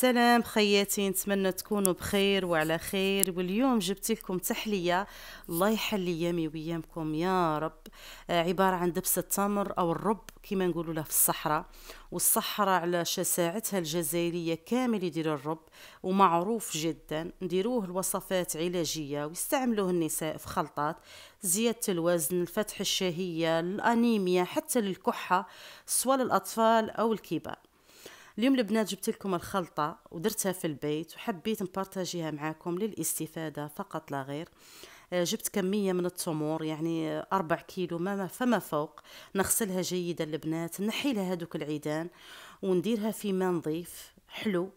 سلام خياتي نتمنى تكونوا بخير وعلى خير واليوم جبت لكم تحليه الله يحلي ايامي وايامكم يا رب آه، عباره عن دبس التمر او الرب كما نقولوا له في الصحراء والصحراء على شساعتها الجزائريه كامل يديروا الرب ومعروف جدا نديروه لوصفات علاجيه ويستعملوه النساء في خلطات زياده الوزن الفتح الشهيه الانيميا حتى للكحه سواء للاطفال او الكبار اليوم البنات جبت لكم الخلطه ودرتها في البيت وحبيت نبارتاجيها معاكم للاستفاده فقط لا غير آه، جبت كميه من التمور يعني أربع كيلو ما فما فوق نغسلها جيدا البنات نحيلها هادوك العيدان ونديرها في ماء نظيف حلو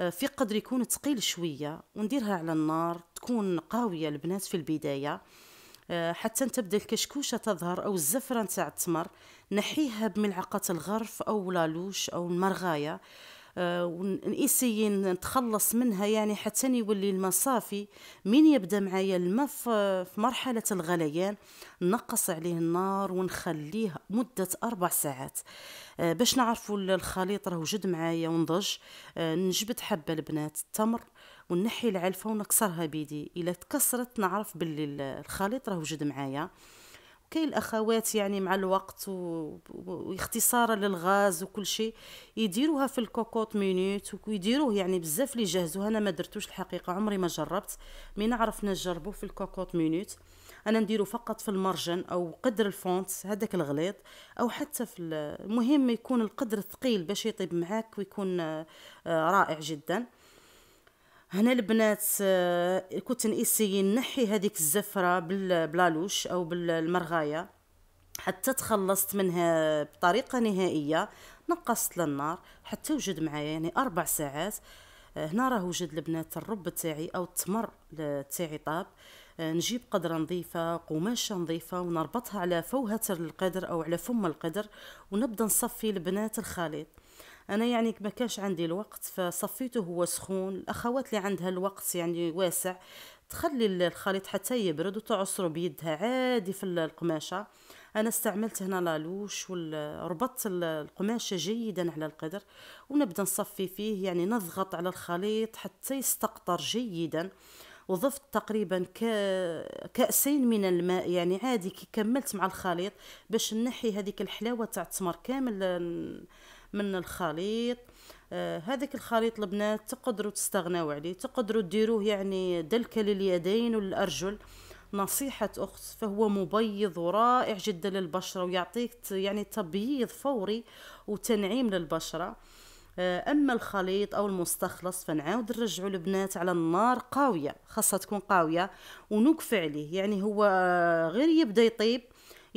آه، في قدر يكون تقيل شويه ونديرها على النار تكون قاويه البنات في البدايه آه، حتى تبدا الكشكوشه تظهر او الزفره نتاع التمر نحيها بملعقه الغرف او لالوش او المرغايه ونسيي نتخلص منها يعني حتى يولي الماء صافي من يبدا معايا الماء في مرحله الغليان نقص عليه النار ونخليه مده اربع ساعات آه، باش نعرفوا الخليط راه وجد معايا ونضج آه، نجبد حبه البنات التمر ونحي العلفه ونكسرها بيدي الا تكسرت نعرف باللي الخليط راه وجد معايا كاين الاخوات يعني مع الوقت و... واختصارا للغاز وكل شيء يديروها في الكوكوط مينوت ويديروه يعني بزاف اللي جهزوها انا ما درتوش الحقيقه عمري ما جربت مي نعرف نجربوه في الكوكوط مينوت انا نديرو فقط في المرجن او قدر الفونت هذاك الغليظ او حتى في المهم يكون القدر ثقيل باش يطيب معاك ويكون آه، رائع جدا هنا البنات آه، كنت نقيسي نحي هذيك الزفره بالبلالوش او بالمرغايه حتى تخلصت منها بطريقه نهائيه نقصت للنار حتى وجد معايا يعني اربع ساعات آه، هنا راه وجد البنات الرب تاعي او التمر تاعي طاب آه، نجيب قدره نظيفه قماشه نظيفه ونربطها على فوهه القدر او على فم القدر ونبدا نصفي البنات الخليط انا يعني ما كانش عندي الوقت فصفيته هو سخون الاخوات اللي عندها الوقت يعني واسع تخلي الخليط حتى يبرد وتعصره بيدها عادي في القماشه انا استعملت هنا لالوش وربطت القماشه جيدا على القدر ونبدا نصفي فيه يعني نضغط على الخليط حتى يستقطر جيدا وضفت تقريبا كأسين من الماء يعني عادي كي كملت مع الخليط باش نحي هذيك الحلاوه تاع التمر كامل من الخليط آه هذاك الخليط البنات تقدروا تستغناو عليه تقدروا ديروه يعني دلك لليدين والارجل نصيحة أخت فهو مبيض ورائع جدا للبشرة ويعطيك يعني تبييض فوري وتنعيم للبشرة آه، أما الخليط أو المستخلص فنعاود نرجعو البنات على النار قاوية خاصها تكون قاوية ونوقف عليه يعني هو آه، غير يبدا يطيب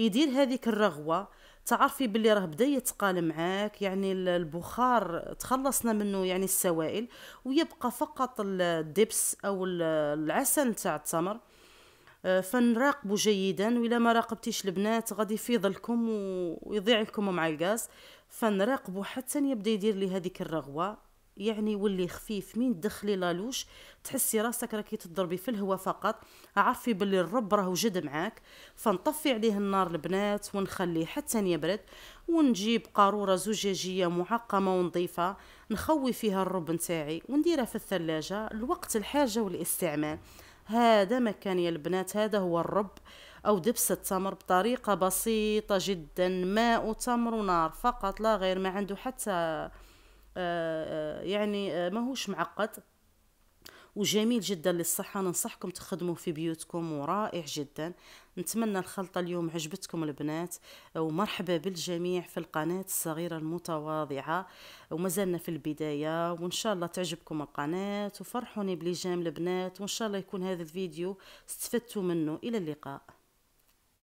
يدير هذيك الرغوه تعرفي باللي راه بدا يتقال معاك يعني البخار تخلصنا منه يعني السوائل ويبقى فقط الدبس او العسل تاع التمر آه، فنراقبوا جيدا وإلا ما راقبتيش البنات غادي يفيض لكم ويضيع لكم مع الغاز فنراقبوا حتى يبدا يدير لي هذيك الرغوه يعني يولي خفيف من تدخلي لالوش تحسي راسك راكي تضربي في الهواء فقط عرفي باللي الرب راهو جد معاك فنطفي عليه النار البنات ونخليه حتى يبرد ونجيب قاروره زجاجيه معقمه ونظيفه نخوي فيها الرب نتاعي ونديرها في الثلاجه لوقت الحاجه والاستعمال هذا مكان يا البنات هذا هو الرب أو دبس التمر بطريقة بسيطة جدا ماء وتمر ونار فقط لا غير ما عنده حتى يعني آه، ماهوش معقد وجميل جدا للصحه ننصحكم تخدموه في بيوتكم ورائع جدا نتمنى الخلطه اليوم عجبتكم البنات ومرحبا بالجميع في القناه الصغيره المتواضعه ومازلنا في البدايه وان شاء الله تعجبكم القناه وفرحوني بلجام البنات وان شاء الله يكون هذا الفيديو استفدتوا منه الى اللقاء